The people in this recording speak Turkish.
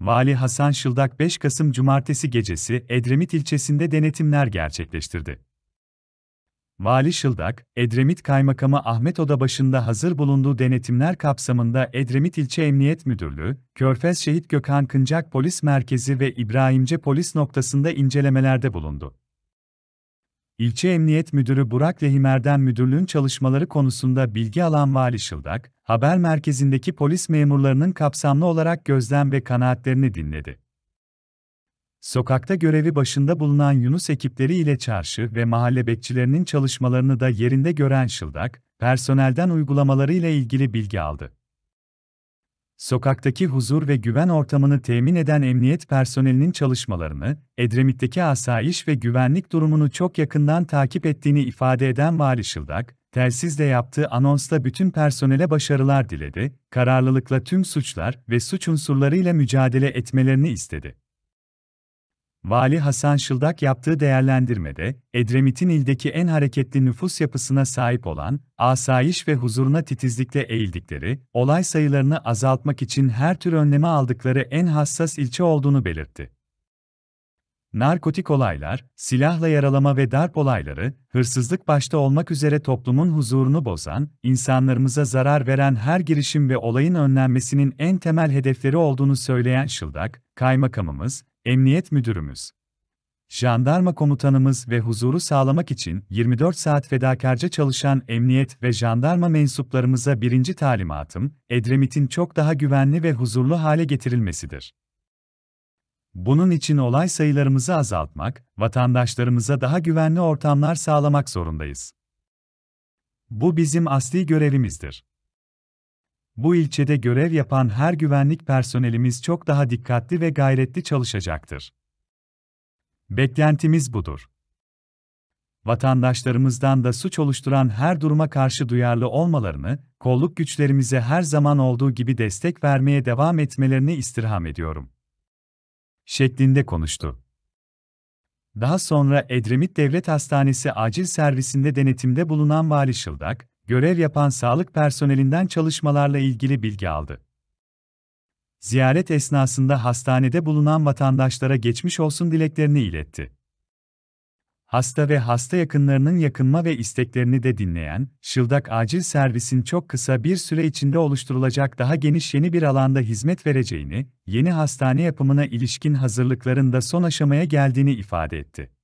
Vali Hasan Şıldak 5 Kasım Cumartesi gecesi Edremit ilçesinde denetimler gerçekleştirdi. Vali Şıldak, Edremit Kaymakamı Ahmet Oda başında hazır bulunduğu denetimler kapsamında Edremit İlçe Emniyet Müdürlüğü, Körfez Şehit Gökhan Kıncak Polis Merkezi ve İbrahimce Polis noktasında incelemelerde bulundu. İlçe Emniyet Müdürü Burak Lehimerden müdürlüğün çalışmaları konusunda bilgi alan Vali Şıldak, haber merkezindeki polis memurlarının kapsamlı olarak gözlem ve kanaatlerini dinledi. Sokakta görevi başında bulunan Yunus ekipleri ile çarşı ve mahalle bekçilerinin çalışmalarını da yerinde gören Şıldak, personelden uygulamaları ile ilgili bilgi aldı sokaktaki huzur ve güven ortamını temin eden emniyet personelinin çalışmalarını, Edremit'teki asayiş ve güvenlik durumunu çok yakından takip ettiğini ifade eden Vali Şıldak, telsizle yaptığı anonsla bütün personele başarılar diledi, kararlılıkla tüm suçlar ve suç unsurlarıyla mücadele etmelerini istedi. Vali Hasan Şıldak yaptığı değerlendirmede, Edremit'in ildeki en hareketli nüfus yapısına sahip olan, asayiş ve huzuruna titizlikle eğildikleri, olay sayılarını azaltmak için her tür önleme aldıkları en hassas ilçe olduğunu belirtti. Narkotik olaylar, silahla yaralama ve darp olayları, hırsızlık başta olmak üzere toplumun huzurunu bozan, insanlarımıza zarar veren her girişim ve olayın önlenmesinin en temel hedefleri olduğunu söyleyen Şıldak, kaymakamımız, emniyet müdürümüz, jandarma komutanımız ve huzuru sağlamak için 24 saat fedakarca çalışan emniyet ve jandarma mensuplarımıza birinci talimatım, Edremit'in çok daha güvenli ve huzurlu hale getirilmesidir. Bunun için olay sayılarımızı azaltmak, vatandaşlarımıza daha güvenli ortamlar sağlamak zorundayız. Bu bizim asli görevimizdir. Bu ilçede görev yapan her güvenlik personelimiz çok daha dikkatli ve gayretli çalışacaktır. Beklentimiz budur. Vatandaşlarımızdan da suç oluşturan her duruma karşı duyarlı olmalarını, kolluk güçlerimize her zaman olduğu gibi destek vermeye devam etmelerini istirham ediyorum şeklinde konuştu. Daha sonra Edremit Devlet Hastanesi acil servisinde denetimde bulunan Vali Şıldak, görev yapan sağlık personelinden çalışmalarla ilgili bilgi aldı. Ziyaret esnasında hastanede bulunan vatandaşlara geçmiş olsun dileklerini iletti. Hasta ve hasta yakınlarının yakınma ve isteklerini de dinleyen, Şıldak Acil Servis'in çok kısa bir süre içinde oluşturulacak daha geniş yeni bir alanda hizmet vereceğini, yeni hastane yapımına ilişkin hazırlıkların da son aşamaya geldiğini ifade etti.